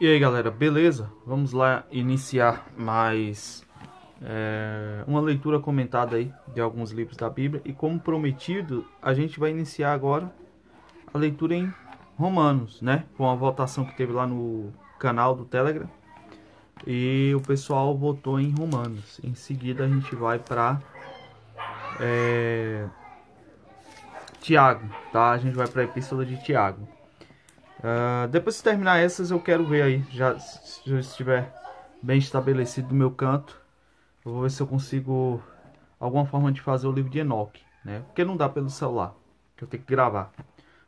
E aí galera, beleza? Vamos lá iniciar mais é, uma leitura comentada aí de alguns livros da Bíblia. E como prometido, a gente vai iniciar agora a leitura em Romanos, né? Com a votação que teve lá no canal do Telegram. E o pessoal votou em Romanos. Em seguida a gente vai para é, Tiago, tá? A gente vai para a Epístola de Tiago. Uh, depois de terminar essas, eu quero ver aí, já se eu estiver bem estabelecido no meu canto. Eu vou ver se eu consigo alguma forma de fazer o livro de Enoch, né? Porque não dá pelo celular, que eu tenho que gravar.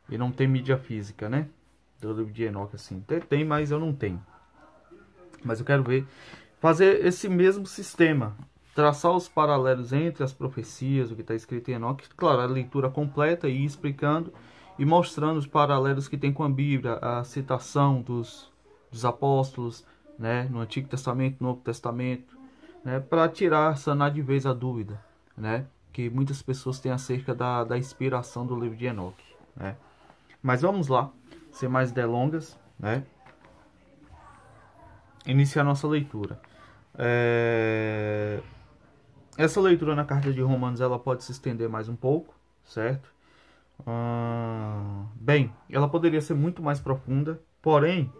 E não tem mídia física, né? Do livro de Enoch, assim. Tem, tem, mas eu não tenho. Mas eu quero ver. Fazer esse mesmo sistema. Traçar os paralelos entre as profecias, o que está escrito em Enoch. Claro, a leitura completa e ir explicando e mostrando os paralelos que tem com a Bíblia, a citação dos, dos apóstolos, né, no Antigo Testamento, no Novo Testamento, né, para tirar, sanar de vez a dúvida, né, que muitas pessoas têm acerca da, da inspiração do livro de Enoque, né. Mas vamos lá, sem mais delongas, né, iniciar nossa leitura. É... Essa leitura na carta de Romanos ela pode se estender mais um pouco, certo? Ah, bem, ela poderia ser muito mais profunda, porém,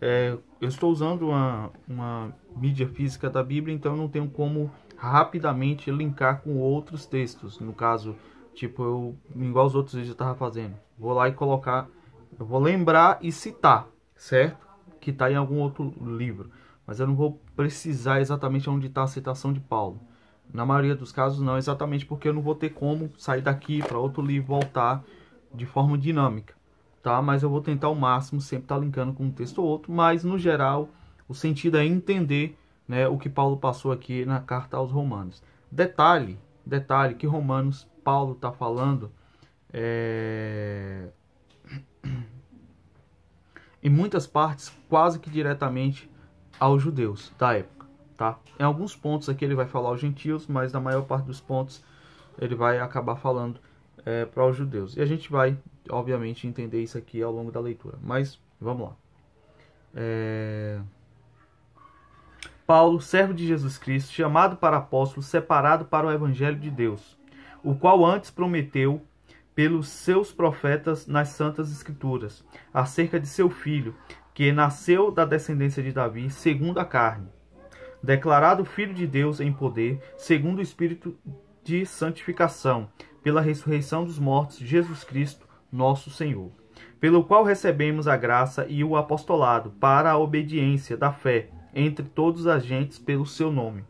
é, eu estou usando uma, uma mídia física da Bíblia, então não tenho como rapidamente linkar com outros textos. No caso, tipo, eu, igual os outros vídeos eu estava fazendo, vou lá e colocar, eu vou lembrar e citar, certo? Que está em algum outro livro, mas eu não vou precisar exatamente onde está a citação de Paulo. Na maioria dos casos não, exatamente porque eu não vou ter como sair daqui para outro livro voltar de forma dinâmica, tá? Mas eu vou tentar ao máximo sempre estar tá linkando com um texto ou outro, mas no geral o sentido é entender né, o que Paulo passou aqui na carta aos Romanos. Detalhe, detalhe que Romanos Paulo está falando é... em muitas partes quase que diretamente aos judeus da época tá? Em alguns pontos aqui ele vai falar aos gentios, mas na maior parte dos pontos ele vai acabar falando é, para os judeus. E a gente vai, obviamente, entender isso aqui ao longo da leitura. Mas vamos lá. É... Paulo, servo de Jesus Cristo, chamado para apóstolo, separado para o evangelho de Deus, o qual antes prometeu pelos seus profetas nas santas escrituras, acerca de seu filho, que nasceu da descendência de Davi, segundo a carne declarado Filho de Deus em poder, segundo o Espírito de santificação, pela ressurreição dos mortos, Jesus Cristo, nosso Senhor, pelo qual recebemos a graça e o apostolado para a obediência da fé entre todos os agentes pelo seu nome,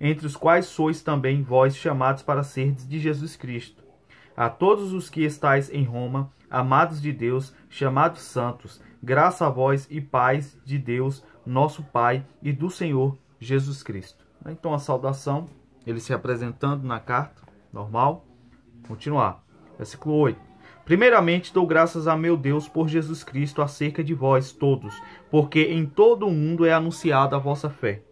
entre os quais sois também vós chamados para serdes de Jesus Cristo. A todos os que estáis em Roma, amados de Deus, chamados santos, graça a vós e paz de Deus, nosso Pai e do Senhor Jesus Cristo. Então a saudação, ele se apresentando na carta, normal. Continuar. Versículo 8. Primeiramente dou graças a meu Deus por Jesus Cristo acerca de vós todos, porque em todo o mundo é anunciada a vossa fé.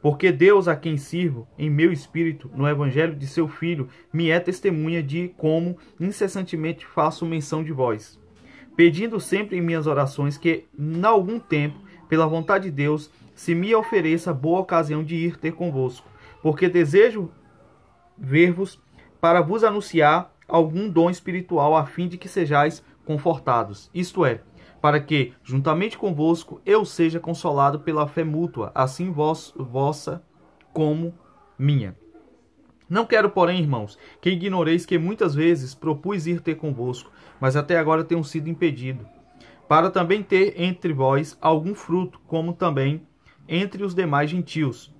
Porque Deus a quem sirvo, em meu espírito, no evangelho de seu Filho, me é testemunha de como incessantemente faço menção de vós, pedindo sempre em minhas orações que, em algum tempo, pela vontade de Deus, se me ofereça boa ocasião de ir ter convosco, porque desejo ver-vos para vos anunciar algum dom espiritual, a fim de que sejais confortados, isto é, para que, juntamente convosco, eu seja consolado pela fé mútua, assim vossa como minha. Não quero, porém, irmãos, que ignoreis que muitas vezes propus ir ter convosco, mas até agora tenho sido impedido para também ter entre vós algum fruto, como também entre os demais gentios.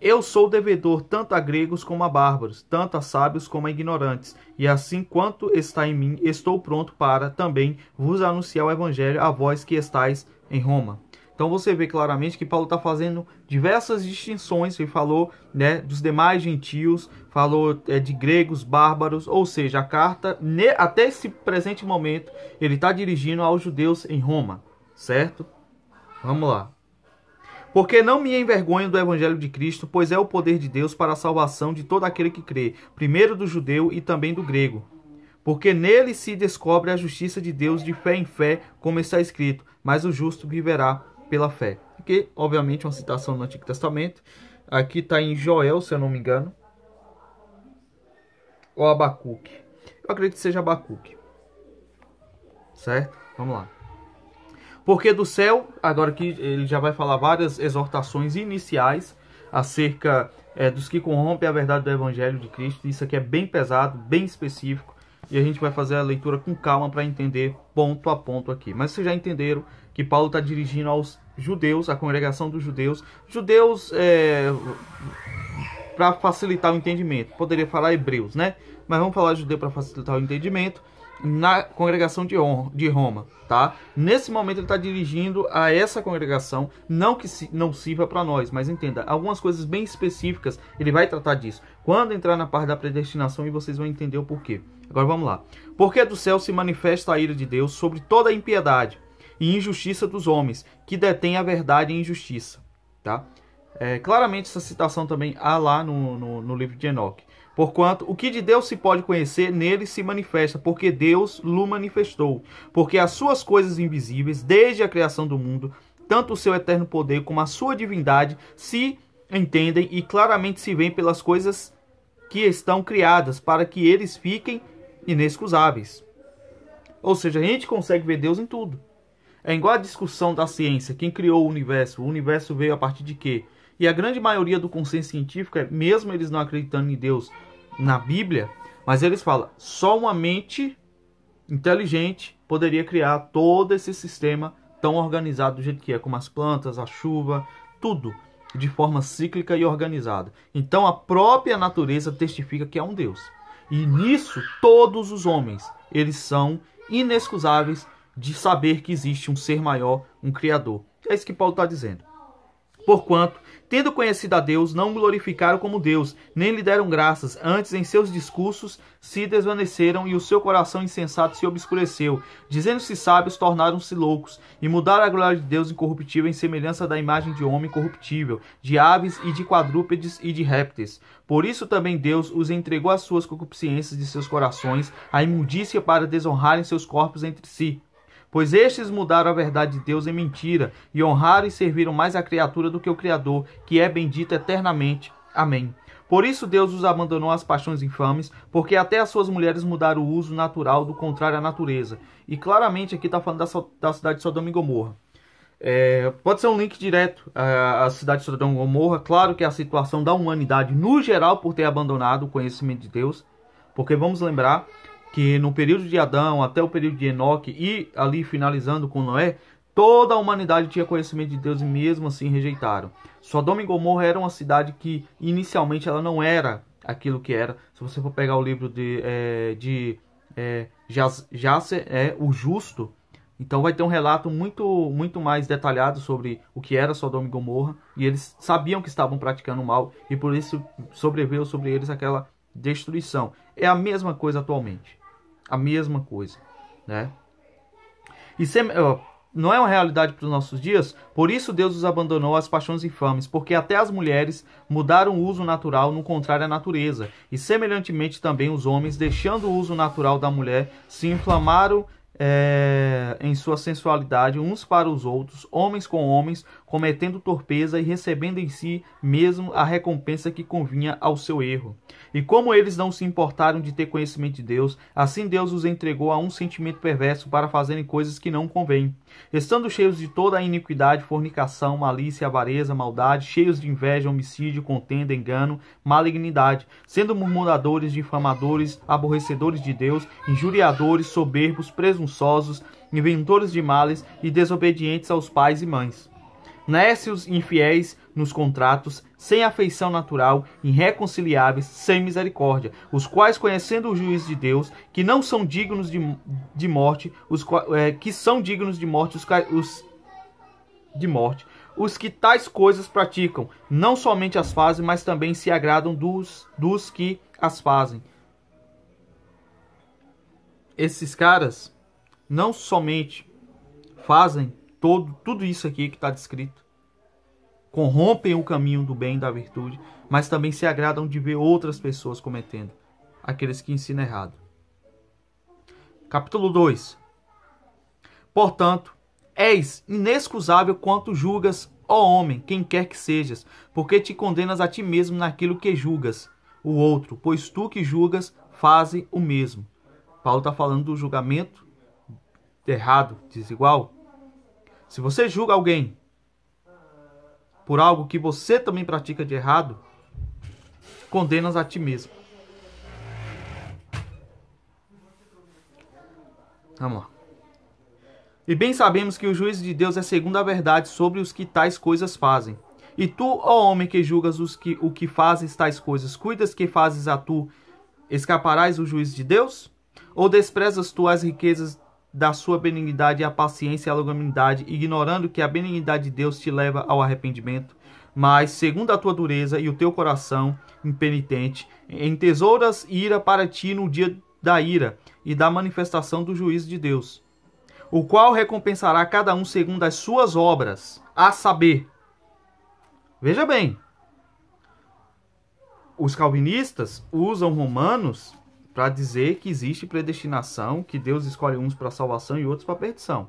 Eu sou devedor tanto a gregos como a bárbaros, tanto a sábios como a ignorantes, e assim quanto está em mim, estou pronto para também vos anunciar o evangelho a vós que estáis em Roma. Então você vê claramente que Paulo está fazendo diversas distinções. Ele falou né, dos demais gentios, falou é, de gregos, bárbaros, ou seja, a carta, até esse presente momento, ele está dirigindo aos judeus em Roma, certo? Vamos lá. Porque não me envergonho do evangelho de Cristo, pois é o poder de Deus para a salvação de todo aquele que crê, primeiro do judeu e também do grego porque nele se descobre a justiça de Deus de fé em fé, como está escrito: Mas o justo viverá pela fé. Que, obviamente, uma citação no Antigo Testamento. Aqui está em Joel, se eu não me engano. Ou Abacuque. Eu acredito que seja Abacuque. Certo? Vamos lá. Porque do céu, agora que ele já vai falar várias exortações iniciais acerca é, dos que corrompem a verdade do Evangelho de Cristo. Isso aqui é bem pesado, bem específico. E a gente vai fazer a leitura com calma para entender ponto a ponto aqui. Mas vocês já entenderam que Paulo está dirigindo aos judeus, à congregação dos judeus. Judeus, é, para facilitar o entendimento, poderia falar hebreus, né? Mas vamos falar judeu para facilitar o entendimento na congregação de, de Roma, tá? Nesse momento ele está dirigindo a essa congregação, não que não sirva para nós, mas entenda, algumas coisas bem específicas ele vai tratar disso. Quando entrar na parte da predestinação e vocês vão entender o porquê. Agora vamos lá. Porque do céu se manifesta a ira de Deus sobre toda a impiedade e injustiça dos homens, que detém a verdade e injustiça. Tá? É, claramente essa citação também há lá no, no, no livro de Enoque. Porquanto o que de Deus se pode conhecer nele se manifesta, porque Deus lo manifestou. Porque as suas coisas invisíveis, desde a criação do mundo, tanto o seu eterno poder como a sua divindade, se entendem e claramente se veem pelas coisas que estão criadas, para que eles fiquem inexcusáveis. Ou seja, a gente consegue ver Deus em tudo. É igual a discussão da ciência, quem criou o universo, o universo veio a partir de quê? E a grande maioria do consenso científico é, mesmo eles não acreditando em Deus na Bíblia, mas eles falam, só uma mente inteligente poderia criar todo esse sistema tão organizado do jeito que é, como as plantas, a chuva, tudo de forma cíclica e organizada. Então a própria natureza testifica que há é um Deus. E nisso todos os homens, eles são inexcusáveis de saber que existe um ser maior, um Criador. É isso que Paulo está dizendo. Porquanto, tendo conhecido a Deus, não glorificaram como Deus, nem lhe deram graças, antes em seus discursos se desvaneceram e o seu coração insensato se obscureceu. Dizendo-se sábios, tornaram-se loucos e mudaram a glória de Deus incorruptível em semelhança da imagem de homem corruptível, de aves e de quadrúpedes e de répteis. Por isso também Deus os entregou às suas concupiscências de seus corações, à imundícia para desonrarem seus corpos entre si Pois estes mudaram a verdade de Deus em mentira, e honraram e serviram mais a criatura do que o Criador, que é bendito eternamente. Amém. Por isso Deus os abandonou às paixões infames, porque até as suas mulheres mudaram o uso natural do contrário à natureza. E claramente aqui está falando da, da cidade de Sodoma e Gomorra. É, pode ser um link direto à, à cidade de Sodoma e Gomorra. Claro que é a situação da humanidade no geral por ter abandonado o conhecimento de Deus. Porque vamos lembrar que no período de Adão até o período de Enoque e ali finalizando com Noé, toda a humanidade tinha conhecimento de Deus e mesmo assim rejeitaram. Sodoma e Gomorra era uma cidade que inicialmente ela não era aquilo que era. Se você for pegar o livro de, é, de é, Jasser, é o Justo, então vai ter um relato muito, muito mais detalhado sobre o que era Sodoma e Gomorra. E eles sabiam que estavam praticando mal e por isso sobreviveu sobre eles aquela destruição. É a mesma coisa atualmente a mesma coisa, né? E sem, não é uma realidade para os nossos dias? Por isso Deus os abandonou às paixões infames, porque até as mulheres mudaram o uso natural no contrário à natureza, e semelhantemente também os homens, deixando o uso natural da mulher, se inflamaram é, em sua sensualidade uns para os outros, homens com homens, cometendo torpeza e recebendo em si mesmo a recompensa que convinha ao seu erro. E como eles não se importaram de ter conhecimento de Deus, assim Deus os entregou a um sentimento perverso para fazerem coisas que não convêm. Estando cheios de toda a iniquidade, fornicação, malícia, avareza, maldade, cheios de inveja, homicídio, contenda, engano, malignidade, sendo murmuradores, difamadores, aborrecedores de Deus, injuriadores, soberbos, presunçosos, inventores de males e desobedientes aos pais e mães nécios infiéis nos contratos, sem afeição natural, irreconciliáveis, sem misericórdia, os quais, conhecendo o juiz de Deus, que não são dignos de, de morte, os é, que são dignos de morte, os, os de morte, os que tais coisas praticam, não somente as fazem, mas também se agradam dos, dos que as fazem. Esses caras não somente fazem todo, tudo isso aqui que está descrito. Corrompem o caminho do bem e da virtude, mas também se agradam de ver outras pessoas cometendo, aqueles que ensinam errado. Capítulo 2 Portanto, és inexcusável quanto julgas, ó homem, quem quer que sejas, porque te condenas a ti mesmo naquilo que julgas, o outro, pois tu que julgas, faze o mesmo. Paulo está falando do julgamento errado, desigual, se você julga alguém por algo que você também pratica de errado, condenas a ti mesmo. Vamos lá. E bem sabemos que o juízo de Deus é segundo a verdade sobre os que tais coisas fazem. E tu, ó homem que julgas os que, o que fazes tais coisas, cuidas que fazes a tu, escaparás o juízo de Deus? Ou desprezas tu as riquezas da sua benignidade a paciência e a longanimidade, ignorando que a benignidade de Deus te leva ao arrependimento. Mas, segundo a tua dureza e o teu coração impenitente, tesouras ira para ti no dia da ira e da manifestação do juízo de Deus, o qual recompensará cada um segundo as suas obras, a saber. Veja bem, os calvinistas usam Romanos para dizer que existe predestinação, que Deus escolhe uns para salvação e outros para perdição.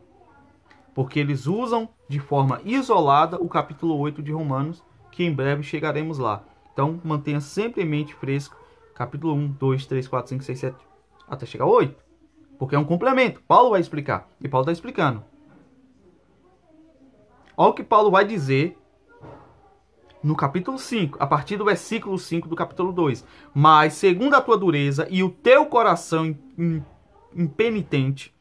Porque eles usam de forma isolada o capítulo 8 de Romanos, que em breve chegaremos lá. Então, mantenha sempre em mente fresco capítulo 1, 2, 3, 4, 5, 6, 7, até chegar ao 8. Porque é um complemento. Paulo vai explicar. E Paulo está explicando. Olha o que Paulo vai dizer no capítulo 5, a partir do versículo 5 do capítulo 2. Mas, segundo a tua dureza e o teu coração impenitente,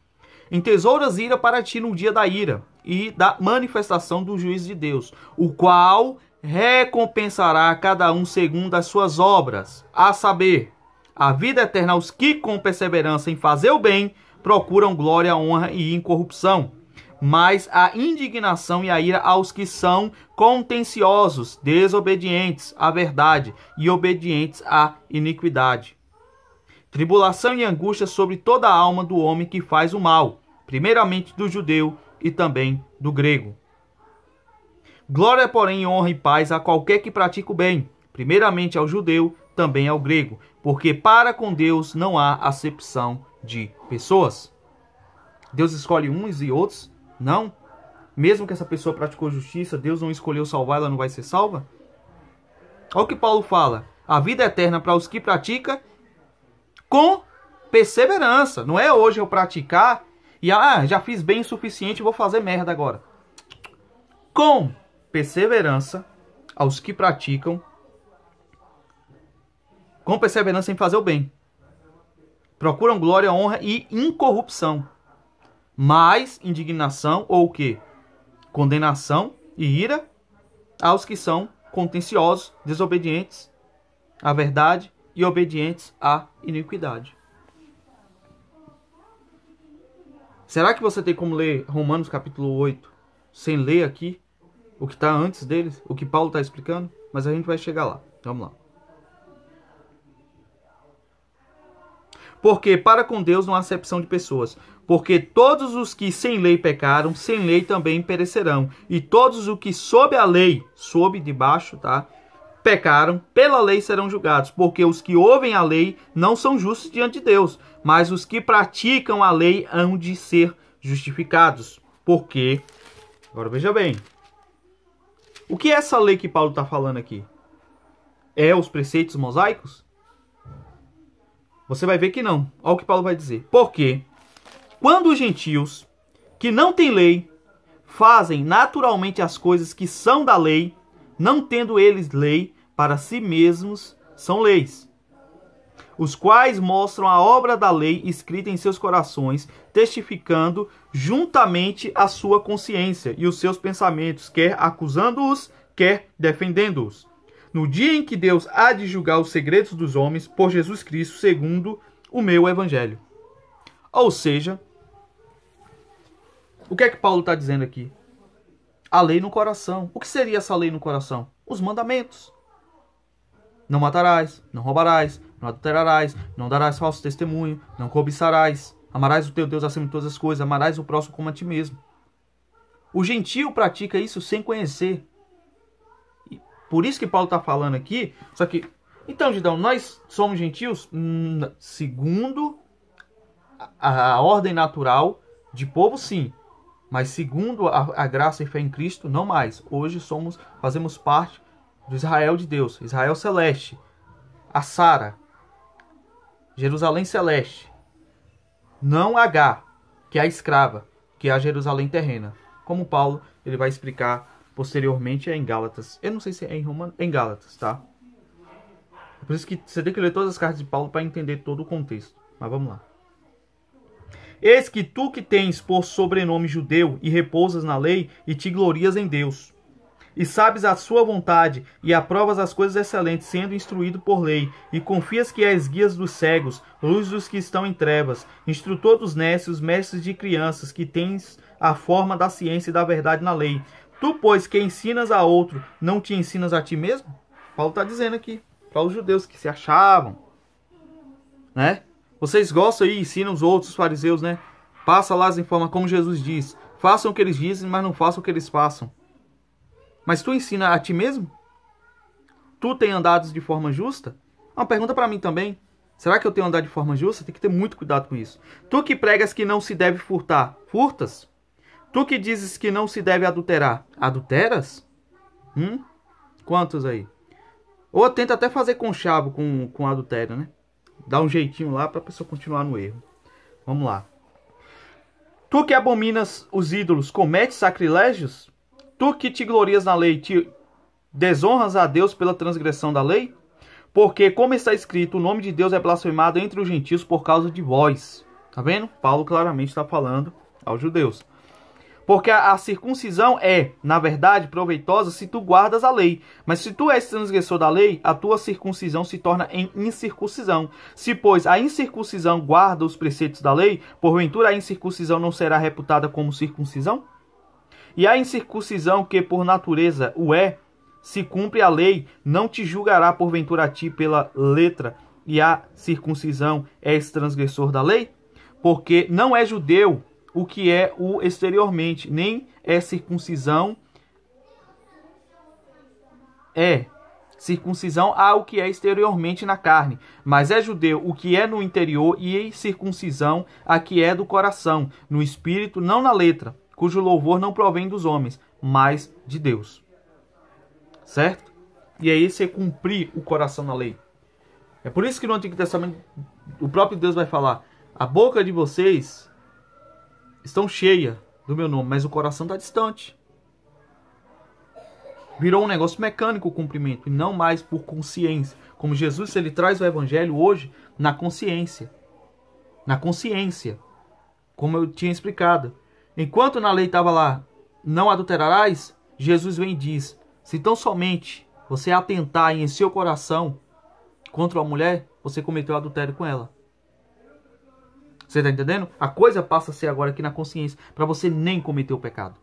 entesouras ira para ti no dia da ira e da manifestação do juiz de Deus, o qual recompensará a cada um segundo as suas obras, a saber, a vida eterna aos que, com perseverança em fazer o bem, procuram glória, honra e incorrupção mas a indignação e a ira aos que são contenciosos, desobedientes à verdade e obedientes à iniquidade. Tribulação e angústia sobre toda a alma do homem que faz o mal, primeiramente do judeu e também do grego. Glória, porém, honra e paz a qualquer que pratica o bem, primeiramente ao judeu, também ao grego, porque para com Deus não há acepção de pessoas. Deus escolhe uns e outros não? Mesmo que essa pessoa praticou justiça, Deus não escolheu salvar, ela não vai ser salva? Olha o que Paulo fala. A vida é eterna para os que praticam com perseverança. Não é hoje eu praticar e ah, já fiz bem o suficiente, vou fazer merda agora. Com perseverança aos que praticam com perseverança em fazer o bem. Procuram glória, honra e incorrupção mais indignação ou o quê? Condenação e ira aos que são contenciosos, desobedientes à verdade e obedientes à iniquidade. Será que você tem como ler Romanos capítulo 8 sem ler aqui o que está antes deles, o que Paulo está explicando? Mas a gente vai chegar lá. Vamos lá. Porque para com Deus não há acepção de pessoas. Porque todos os que sem lei pecaram, sem lei também perecerão. E todos os que sob a lei, sob debaixo, tá? Pecaram, pela lei serão julgados. Porque os que ouvem a lei não são justos diante de Deus, mas os que praticam a lei hão de ser justificados. Porque, agora veja bem, o que é essa lei que Paulo está falando aqui? É os preceitos mosaicos? Você vai ver que não. Olha o que Paulo vai dizer. Porque quando os gentios, que não têm lei, fazem naturalmente as coisas que são da lei, não tendo eles lei, para si mesmos são leis, os quais mostram a obra da lei escrita em seus corações, testificando juntamente a sua consciência e os seus pensamentos, quer acusando-os, quer defendendo-os no dia em que Deus há de julgar os segredos dos homens por Jesus Cristo, segundo o meu evangelho. Ou seja, o que é que Paulo está dizendo aqui? A lei no coração. O que seria essa lei no coração? Os mandamentos. Não matarás, não roubarás, não adulterarás, não darás falso testemunho, não cobiçarás, amarás o teu Deus acima de todas as coisas, amarás o próximo como a ti mesmo. O gentio pratica isso sem conhecer, por isso que Paulo está falando aqui, só que, então, Gidão, nós somos gentios segundo a, a, ordem natural de povo, sim. Mas segundo a, a graça e fé em Cristo, não mais. Hoje somos, fazemos parte do Israel de Deus, Israel celeste, a Sara, Jerusalém celeste, não H, que é a escrava, que é a Jerusalém terrena. Como Paulo ele vai explicar posteriormente é em Gálatas. Eu não sei se é em Romano, é em Gálatas, tá? É por isso que você tem que ler todas as cartas de Paulo para entender todo o contexto. Mas vamos lá. Eis que tu que tens por sobrenome judeu e repousas na lei e te glorias em Deus. E sabes a sua vontade e aprovas as coisas excelentes, sendo instruído por lei, e confias que és guias dos cegos, luz dos que estão em trevas, instrutor dos nécios, mestres de crianças, que tens a forma da ciência e da verdade na lei. Tu, pois, que ensinas a outro, não te ensinas a ti mesmo? Paulo está dizendo aqui para os judeus que se achavam, né? Vocês gostam e ensinam os outros os fariseus, né? Passa lá as informações, como Jesus diz. Façam o que eles dizem, mas não façam o que eles façam. Mas tu ensina a ti mesmo? Tu tem andado de forma justa? É uma pergunta para mim também. Será que eu tenho andado de forma justa? Tem que ter muito cuidado com isso. Tu que pregas que não se deve furtar, furtas? Tu que dizes que não se deve adulterar, adulteras? Hum? Quantos aí? Ou tenta até fazer conchavo com, com adultério, né? Dá um jeitinho lá pra pessoa continuar no erro. Vamos lá. Tu que abominas os ídolos, cometes sacrilégios? Tu que te glorias na lei, te desonras a Deus pela transgressão da lei? Porque, como está escrito, o nome de Deus é blasfemado entre os gentios por causa de vós. Tá vendo? Paulo claramente está falando aos judeus. Porque a, a, circuncisão é, na verdade, proveitosa se tu guardas a lei. Mas se tu és transgressor da lei, a tua circuncisão se torna em incircuncisão. Se, pois, a incircuncisão guarda os preceitos da lei, porventura a incircuncisão não será reputada como circuncisão? E a incircuncisão, que por natureza o é, se cumpre a lei, não te julgará porventura a ti pela letra, e a circuncisão és transgressor da lei? Porque não é judeu o que é o exteriormente, nem é circuncisão é circuncisão ao ah, que é exteriormente na carne, mas é judeu o que é no interior e circuncisão a que é do coração, no espírito, não na letra, cujo louvor não provém dos homens, mas de Deus. Certo? E aí é você é cumprir o coração na lei. É por isso que no Antigo Testamento o próprio Deus vai falar: a boca de vocês estão cheia do meu nome, mas o coração está distante. Virou um negócio mecânico o cumprimento e não mais por consciência. Como Jesus ele traz o evangelho hoje na consciência. Na consciência. Como eu tinha explicado. Enquanto na lei estava lá, não adulterarás, Jesus vem e diz: se tão somente você atentar em seu coração contra a mulher, você cometeu adultério com ela. Você está entendendo? A coisa passa a ser agora aqui na consciência, para você nem cometer o pecado.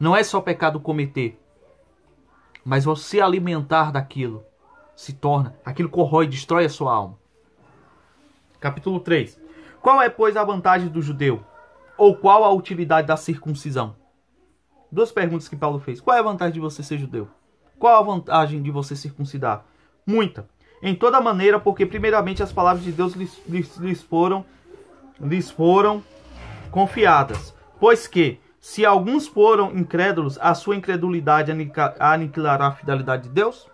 Não é só pecado cometer, mas você alimentar daquilo se torna, aquilo corrói, destrói a sua alma. Capítulo 3. Qual é, pois, a vantagem do judeu? Ou qual a utilidade da circuncisão? Duas perguntas que Paulo fez. Qual é a vantagem de você ser judeu? Qual a vantagem de você circuncidar? Muita em toda maneira, porque primeiramente as palavras de Deus lhes, lhes, lhes foram, lhes foram confiadas. Pois que, se alguns foram incrédulos, a sua incredulidade aniquilará a fidelidade de Deus?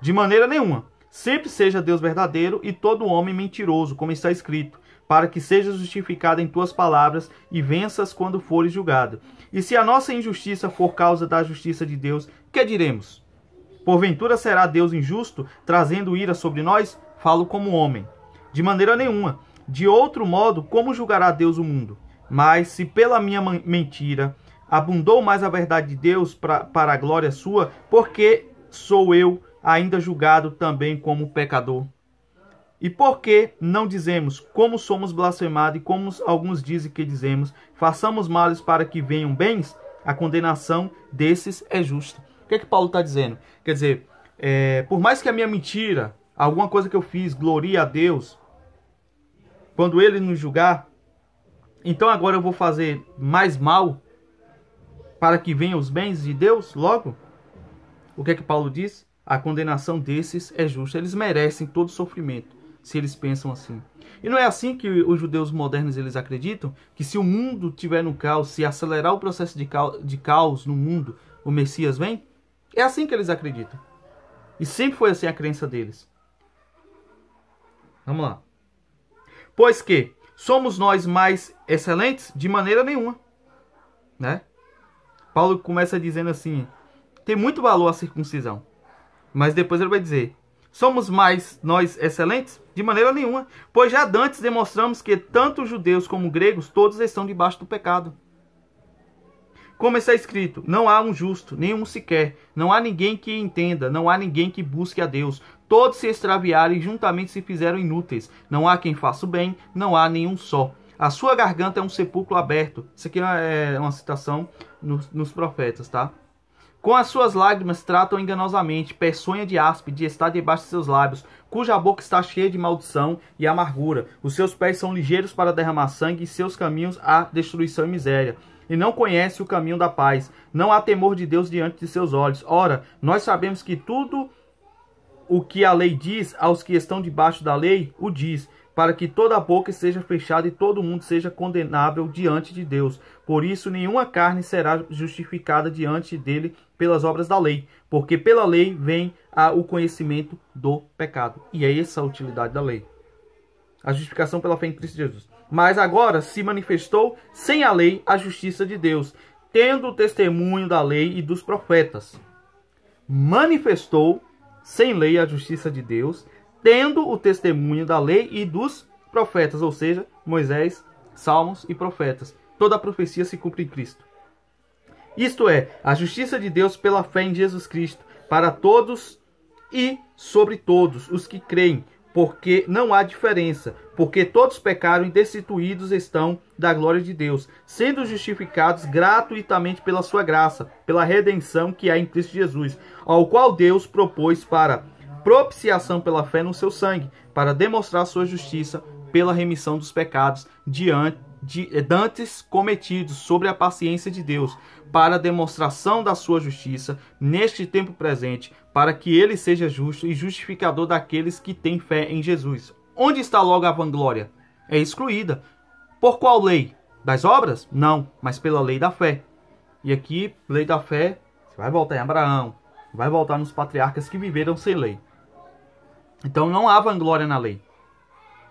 De maneira nenhuma. Sempre seja Deus verdadeiro e todo homem mentiroso, como está escrito, para que seja justificado em tuas palavras e venças quando fores julgado. E se a nossa injustiça for causa da justiça de Deus, que diremos? Porventura será Deus injusto, trazendo ira sobre nós? Falo como homem. De maneira nenhuma. De outro modo, como julgará Deus o mundo? Mas se pela minha mentira abundou mais a verdade de Deus pra, para a glória sua, porque sou eu ainda julgado também como pecador? E por que não dizemos como somos blasfemados e como alguns dizem que dizemos, façamos males para que venham bens? A condenação desses é justa que, que Paulo está dizendo? Quer dizer, é, por mais que a minha mentira, alguma coisa que eu fiz, gloria a Deus, quando ele nos julgar, então agora eu vou fazer mais mal para que venham os bens de Deus logo? O que é que Paulo diz? A condenação desses é justa, eles merecem todo sofrimento, se eles pensam assim. E não é assim que os judeus modernos eles acreditam que se o mundo tiver no caos, se acelerar o processo de caos, de caos no mundo, o Messias vem? É assim que eles acreditam. E sempre foi assim a crença deles. Vamos lá. Pois que somos nós mais excelentes? De maneira nenhuma. Né? Paulo começa dizendo assim: tem muito valor a circuncisão. Mas depois ele vai dizer: somos mais nós excelentes? De maneira nenhuma. Pois já dantes demonstramos que tanto judeus como gregos, todos estão debaixo do pecado. Como está escrito, não há um justo, nenhum sequer, não há ninguém que entenda, não há ninguém que busque a Deus. Todos se extraviaram e juntamente se fizeram inúteis. Não há quem faça o bem, não há nenhum só. A sua garganta é um sepulcro aberto. Isso aqui é uma é citação nos, nos profetas, tá? Com as suas lágrimas tratam enganosamente, peçonha de áspide está debaixo de seus lábios, cuja boca está cheia de maldição e amargura. Os seus pés são ligeiros para derramar sangue e seus caminhos à destruição e miséria e não conhece o caminho da paz. Não há temor de Deus diante de seus olhos. Ora, nós sabemos que tudo o que a lei diz aos que estão debaixo da lei, o diz, para que toda a boca seja fechada e todo mundo seja condenável diante de Deus. Por isso, nenhuma carne será justificada diante dele pelas obras da lei, porque pela lei vem o conhecimento do pecado. E é essa a utilidade da lei. A justificação pela fé em Cristo Jesus mas agora se manifestou sem a lei a justiça de Deus, tendo o testemunho da lei e dos profetas. Manifestou sem lei a justiça de Deus, tendo o testemunho da lei e dos profetas, ou seja, Moisés, Salmos e profetas. Toda a profecia se cumpre em Cristo. Isto é, a justiça de Deus pela fé em Jesus Cristo, para todos e sobre todos os que creem, porque não há diferença, porque todos pecaram e destituídos estão da glória de Deus, sendo justificados gratuitamente pela sua graça, pela redenção que há em Cristo Jesus, ao qual Deus propôs para propiciação pela fé no seu sangue, para demonstrar sua justiça pela remissão dos pecados diante de, eh, dantes cometidos sobre a paciência de Deus, para demonstração da sua justiça neste tempo presente, para que ele seja justo e justificador daqueles que têm fé em Jesus. Onde está logo a vanglória? É excluída. Por qual lei? Das obras? Não, mas pela lei da fé. E aqui, lei da fé, você vai voltar em Abraão, vai voltar nos patriarcas que viveram sem lei. Então não há vanglória na lei.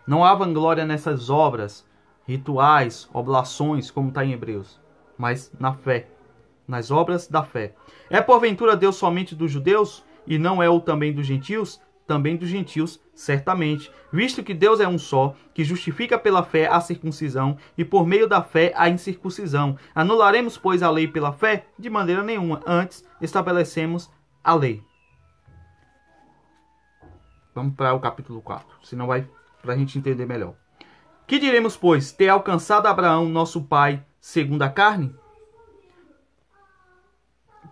Não há vanglória nessas obras, rituais, oblações, como está em Hebreus, mas na fé, nas obras da fé. É porventura Deus somente dos judeus e não é o também dos gentios? também dos gentios, certamente, visto que Deus é um só, que justifica pela fé a circuncisão e por meio da fé a incircuncisão. Anularemos, pois, a lei pela fé? De maneira nenhuma, antes estabelecemos a lei. Vamos para o capítulo 4, senão vai para a gente entender melhor. Que diremos, pois, ter alcançado Abraão, nosso pai, segundo a carne?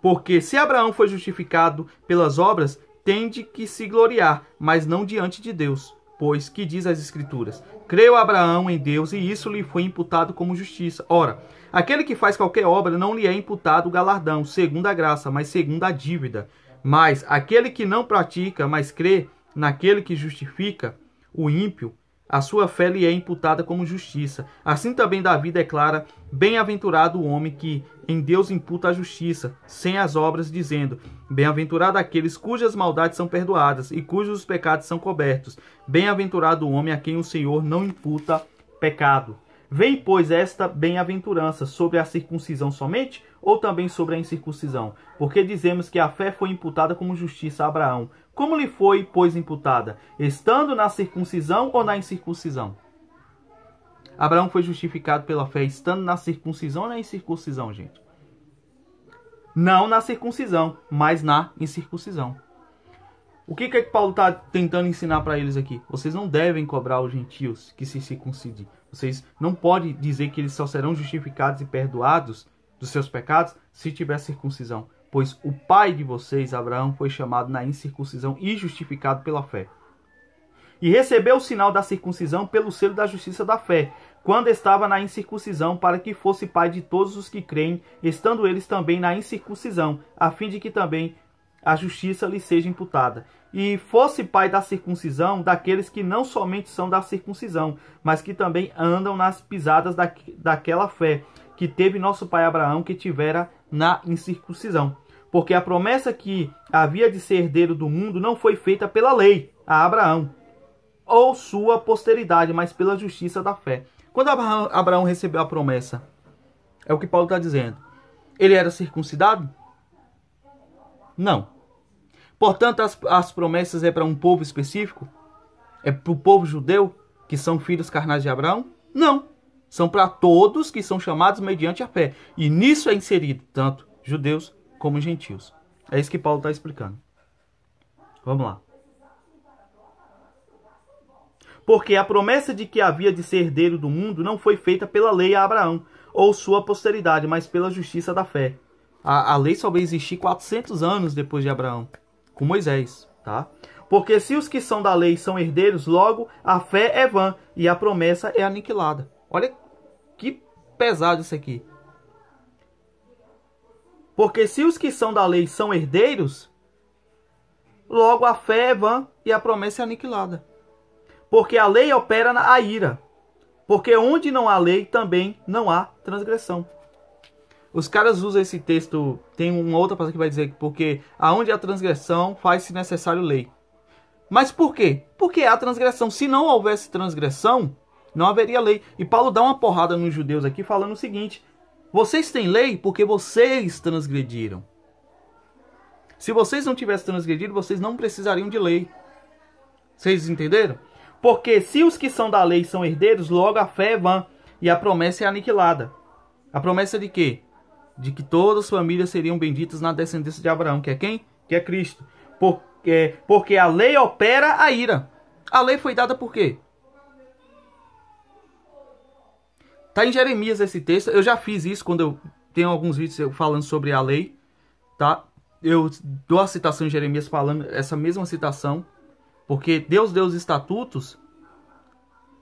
Porque se Abraão foi justificado pelas obras, tende que se gloriar, mas não diante de Deus. Pois, que diz as Escrituras? Creu Abraão em Deus e isso lhe foi imputado como justiça. Ora, aquele que faz qualquer obra não lhe é imputado o galardão, segundo a graça, mas segundo a dívida. Mas aquele que não pratica, mas crê naquele que justifica o ímpio, a sua fé lhe é imputada como justiça. Assim também Davi declara: Bem-aventurado o homem que em Deus imputa a justiça, sem as obras, dizendo: Bem-aventurado aqueles cujas maldades são perdoadas e cujos pecados são cobertos. Bem-aventurado o homem a quem o Senhor não imputa pecado. Vem, pois, esta bem-aventurança sobre a circuncisão somente? ou também sobre a incircuncisão? Porque dizemos que a fé foi imputada como justiça a Abraão. Como lhe foi, pois, imputada? Estando na circuncisão ou na incircuncisão? Abraão foi justificado pela fé estando na circuncisão ou na incircuncisão, gente? Não na circuncisão, mas na incircuncisão. O que, que é que Paulo está tentando ensinar para eles aqui? Vocês não devem cobrar os gentios que se circuncidem. Vocês não podem dizer que eles só serão justificados e perdoados dos seus pecados se tiver circuncisão, pois o pai de vocês, Abraão, foi chamado na incircuncisão e justificado pela fé. E recebeu o sinal da circuncisão pelo selo da justiça da fé, quando estava na incircuncisão, para que fosse pai de todos os que creem, estando eles também na incircuncisão, a fim de que também a justiça lhe seja imputada. E fosse pai da circuncisão daqueles que não somente são da circuncisão, mas que também andam nas pisadas da, daquela fé, que teve nosso pai Abraão, que tivera na incircuncisão. Porque a promessa que havia de ser herdeiro do mundo não foi feita pela lei a Abraão ou sua posteridade, mas pela justiça da fé. Quando Abraão recebeu a promessa, é o que Paulo está dizendo. Ele era circuncidado? Não. Portanto, as, as promessas é para um povo específico? É para o povo judeu, que são filhos carnais de Abraão? Não. São para todos que são chamados mediante a fé. E nisso é inserido tanto judeus como gentios. É isso que Paulo está explicando. Vamos lá. Porque a promessa de que havia de ser herdeiro do mundo não foi feita pela lei a Abraão ou sua posteridade, mas pela justiça da fé. A, a lei só vai existir 400 anos depois de Abraão, com Moisés, tá? Porque se os que são da lei são herdeiros, logo a fé é vã e a promessa é aniquilada. Olha que pesado isso aqui. Porque se os que são da lei são herdeiros, logo a fé é vã e a promessa é aniquilada. Porque a lei opera a ira. Porque onde não há lei, também não há transgressão. Os caras usam esse texto, tem uma outra passagem que vai dizer que porque aonde há transgressão, faz-se necessário lei. Mas por quê? Porque há transgressão. Se não houvesse transgressão, não haveria lei. E Paulo dá uma porrada nos judeus aqui falando o seguinte: vocês têm lei porque vocês transgrediram. Se vocês não tivessem transgredido, vocês não precisariam de lei. Vocês entenderam? Porque se os que são da lei são herdeiros, logo a fé é vã e a promessa é aniquilada. A promessa de quê? De que todas as famílias seriam benditas na descendência de Abraão, que é quem? Que é Cristo. Porque, é, porque a lei opera a ira. A lei foi dada por quê? Tá em Jeremias esse texto. Eu já fiz isso quando eu tenho alguns vídeos falando sobre a lei, tá? Eu dou a citação em Jeremias falando essa mesma citação, porque Deus deu os estatutos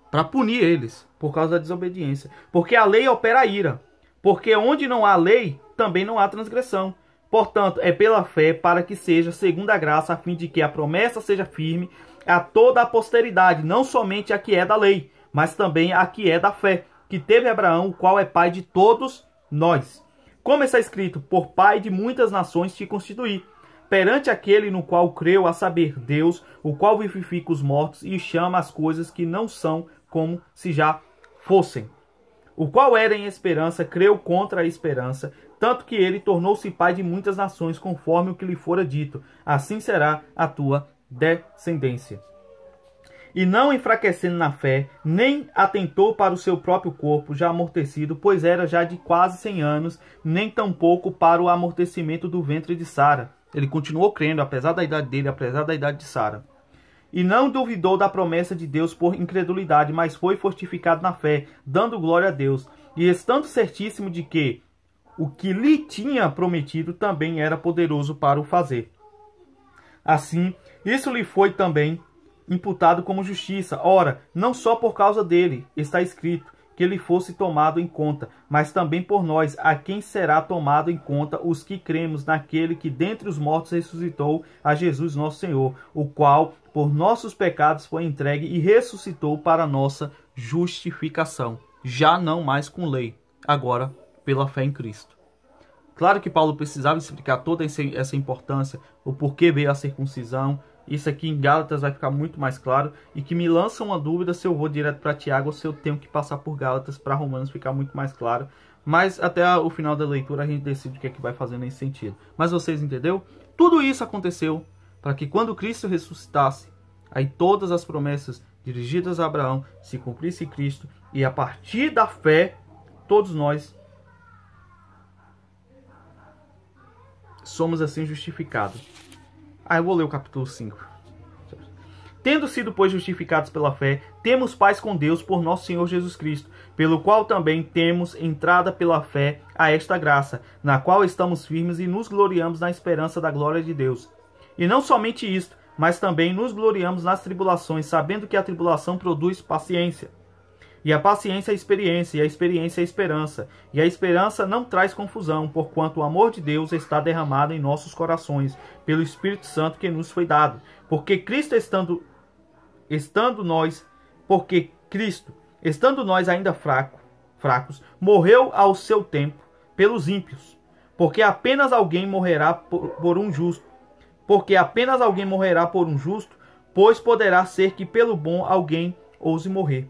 para punir eles por causa da desobediência. Porque a lei opera a ira. Porque onde não há lei, também não há transgressão. Portanto, é pela fé para que seja segundo a graça, a fim de que a promessa seja firme a toda a posteridade, não somente a que é da lei, mas também a que é da fé que teve Abraão, o qual é pai de todos nós. Como está escrito, por pai de muitas nações te constituí, perante aquele no qual creu, a saber, Deus, o qual vivifica os mortos e chama as coisas que não são como se já fossem. O qual era em esperança, creu contra a esperança, tanto que ele tornou-se pai de muitas nações, conforme o que lhe fora dito. Assim será a tua descendência e não enfraquecendo na fé, nem atentou para o seu próprio corpo, já amortecido, pois era já de quase cem anos, nem tampouco para o amortecimento do ventre de Sara. Ele continuou crendo, apesar da idade dele, apesar da idade de Sara. E não duvidou da promessa de Deus por incredulidade, mas foi fortificado na fé, dando glória a Deus, e estando certíssimo de que o que lhe tinha prometido também era poderoso para o fazer. Assim, isso lhe foi também imputado como justiça. Ora, não só por causa dele está escrito que ele fosse tomado em conta, mas também por nós, a quem será tomado em conta os que cremos naquele que dentre os mortos ressuscitou a Jesus nosso Senhor, o qual por nossos pecados foi entregue e ressuscitou para nossa justificação, já não mais com lei, agora pela fé em Cristo. Claro que Paulo precisava explicar toda essa importância, o porquê veio a circuncisão, isso aqui em Gálatas vai ficar muito mais claro e que me lança uma dúvida se eu vou direto para Tiago ou se eu tenho que passar por Gálatas para Romanos ficar muito mais claro. Mas até o final da leitura a gente decide o que é que vai fazer nesse sentido. Mas vocês entenderam? Tudo isso aconteceu para que quando Cristo ressuscitasse, aí todas as promessas dirigidas a Abraão se cumprisse Cristo e a partir da fé todos nós somos assim justificados. Ah, eu vou ler o capítulo 5. Tendo sido, pois, justificados pela fé, temos paz com Deus por nosso Senhor Jesus Cristo, pelo qual também temos entrada pela fé a esta graça, na qual estamos firmes e nos gloriamos na esperança da glória de Deus. E não somente isto, mas também nos gloriamos nas tribulações, sabendo que a tribulação produz paciência e a paciência é experiência, e a experiência é esperança. E a esperança não traz confusão, porquanto o amor de Deus está derramado em nossos corações, pelo Espírito Santo que nos foi dado. Porque Cristo estando, estando nós, porque Cristo, estando nós ainda fraco, fracos, morreu ao seu tempo pelos ímpios. Porque apenas alguém morrerá por, por um justo. Porque apenas alguém morrerá por um justo, pois poderá ser que pelo bom alguém ouse morrer.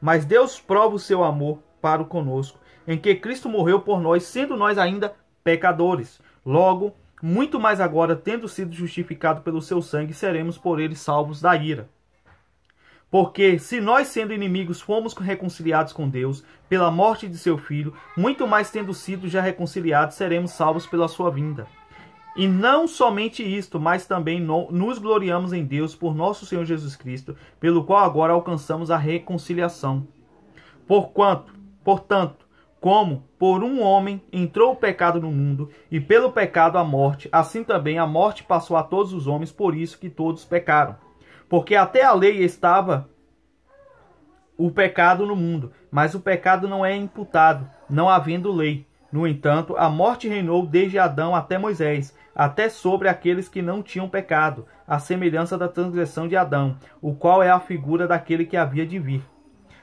Mas Deus prova o seu amor para o conosco, em que Cristo morreu por nós, sendo nós ainda pecadores. Logo, muito mais agora, tendo sido justificado pelo seu sangue, seremos por ele salvos da ira. Porque se nós, sendo inimigos, fomos reconciliados com Deus pela morte de seu filho, muito mais tendo sido já reconciliados, seremos salvos pela sua vinda. E não somente isto, mas também no, nos gloriamos em Deus por nosso Senhor Jesus Cristo, pelo qual agora alcançamos a reconciliação. Porquanto, portanto, como por um homem entrou o pecado no mundo, e pelo pecado a morte, assim também a morte passou a todos os homens, por isso que todos pecaram. Porque até a lei estava o pecado no mundo, mas o pecado não é imputado, não havendo lei. No entanto, a morte reinou desde Adão até Moisés, até sobre aqueles que não tinham pecado, a semelhança da transgressão de Adão, o qual é a figura daquele que havia de vir.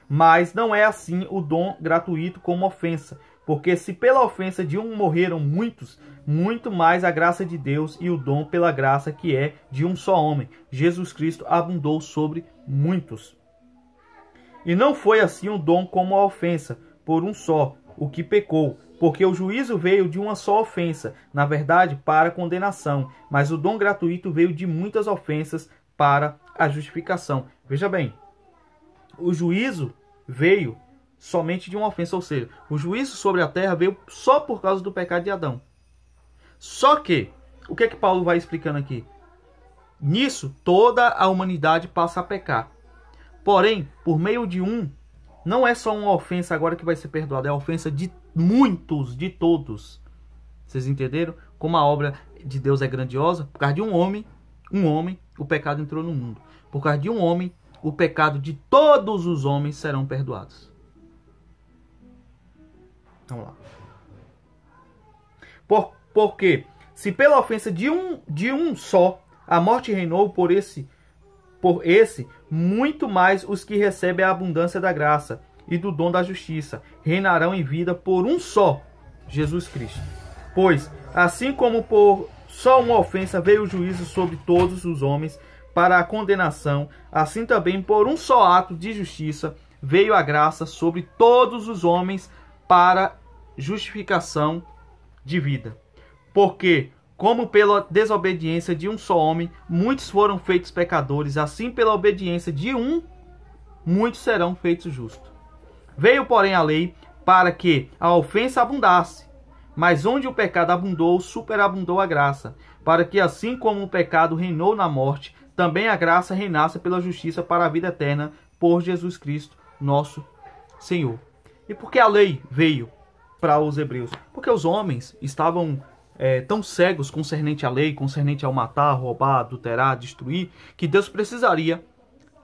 Mas não é assim o dom gratuito como ofensa, porque se pela ofensa de um morreram muitos, muito mais a graça de Deus e o dom pela graça que é de um só homem, Jesus Cristo abundou sobre muitos. E não foi assim o dom como a ofensa, por um só, o que pecou, porque o juízo veio de uma só ofensa, na verdade, para condenação, mas o dom gratuito veio de muitas ofensas para a justificação. Veja bem, o juízo veio somente de uma ofensa, ou seja, o juízo sobre a terra veio só por causa do pecado de Adão. Só que, o que é que Paulo vai explicando aqui? Nisso, toda a humanidade passa a pecar. Porém, por meio de um, não é só uma ofensa agora que vai ser perdoada, é a ofensa de muitos de todos. Vocês entenderam? Como a obra de Deus é grandiosa, por causa de um homem, um homem, o pecado entrou no mundo. Por causa de um homem, o pecado de todos os homens serão perdoados. Vamos lá. Por, porque se pela ofensa de um, de um só a morte reinou por esse por esse muito mais os que recebem a abundância da graça e do dom da justiça, reinarão em vida por um só, Jesus Cristo. Pois, assim como por só uma ofensa veio o juízo sobre todos os homens para a condenação, assim também por um só ato de justiça veio a graça sobre todos os homens para justificação de vida. Porque, como pela desobediência de um só homem, muitos foram feitos pecadores, assim pela obediência de um, muitos serão feitos justos. Veio, porém, a lei para que a ofensa abundasse. Mas onde o pecado abundou, superabundou a graça, para que assim como o pecado reinou na morte, também a graça reinasse pela justiça para a vida eterna por Jesus Cristo, nosso Senhor. E por que a lei veio para os hebreus? Porque os homens estavam é, tão cegos concernente à lei, concernente ao matar, roubar, adulterar, destruir, que Deus precisaria,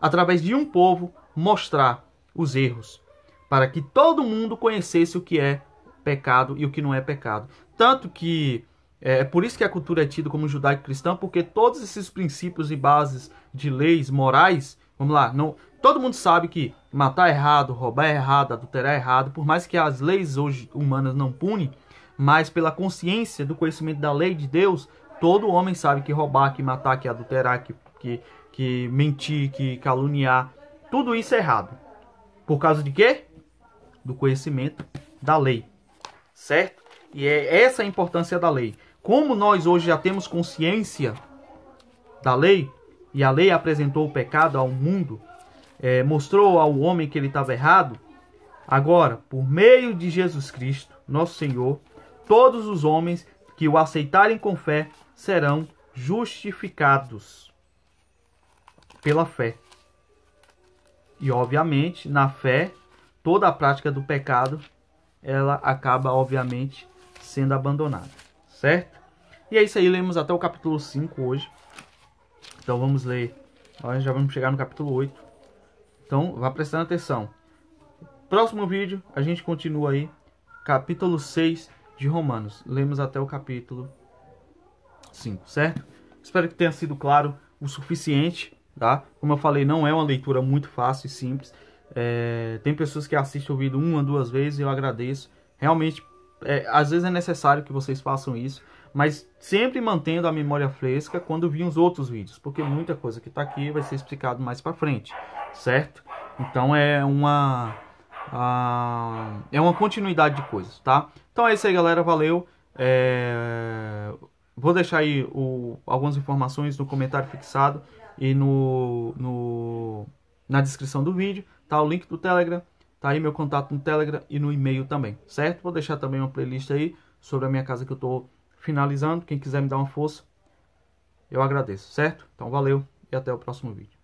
através de um povo, mostrar os erros para que todo mundo conhecesse o que é pecado e o que não é pecado. Tanto que é, é por isso que a cultura é tida como judaico-cristã, porque todos esses princípios e bases de leis morais, vamos lá, não, todo mundo sabe que matar é errado, roubar é errado, adulterar é errado, por mais que as leis hoje humanas não punem, mas pela consciência do conhecimento da lei de Deus, todo homem sabe que roubar, que matar, que adulterar, que, que, que mentir, que caluniar, tudo isso é errado. Por causa de quê? do conhecimento da lei, certo? E é essa a importância da lei. Como nós hoje já temos consciência da lei, e a lei apresentou o pecado ao mundo, é, mostrou ao homem que ele estava errado, agora, por meio de Jesus Cristo, nosso Senhor, todos os homens que o aceitarem com fé serão justificados pela fé. E obviamente, na fé toda a prática do pecado, ela acaba, obviamente, sendo abandonada, certo? E é isso aí, lemos até o capítulo 5 hoje. Então vamos ler, nós já vamos chegar no capítulo 8. Então vá prestando atenção. Próximo vídeo a gente continua aí, capítulo 6 de Romanos. Lemos até o capítulo 5, certo? Espero que tenha sido claro o suficiente, tá? Como eu falei, não é uma leitura muito fácil e simples. É, tem pessoas que assistem o vídeo uma, duas vezes, eu agradeço. Realmente, é, às vezes é necessário que vocês façam isso, mas sempre mantendo a memória fresca quando vir os outros vídeos, porque muita coisa que está aqui vai ser explicado mais para frente, certo? Então é uma a, é uma continuidade de coisas, tá? Então é isso aí, galera, valeu. É, vou deixar aí o, algumas informações no comentário fixado e no, no na descrição do vídeo. Tá o link do Telegram, tá aí meu contato no Telegram e no e-mail também, certo? Vou deixar também uma playlist aí sobre a minha casa que eu estou finalizando. Quem quiser me dar uma força, eu agradeço, certo? Então valeu e até o próximo vídeo.